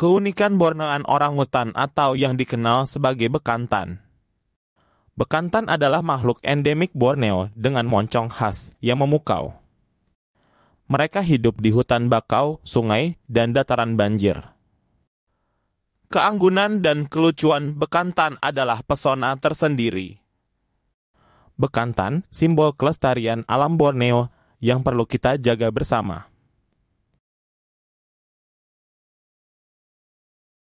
Keunikan Bornean hutan atau yang dikenal sebagai bekantan. Bekantan adalah makhluk endemik Borneo dengan moncong khas yang memukau. Mereka hidup di hutan bakau, sungai, dan dataran banjir. Keanggunan dan kelucuan bekantan adalah pesona tersendiri. Bekantan, simbol kelestarian alam Borneo yang perlu kita jaga bersama.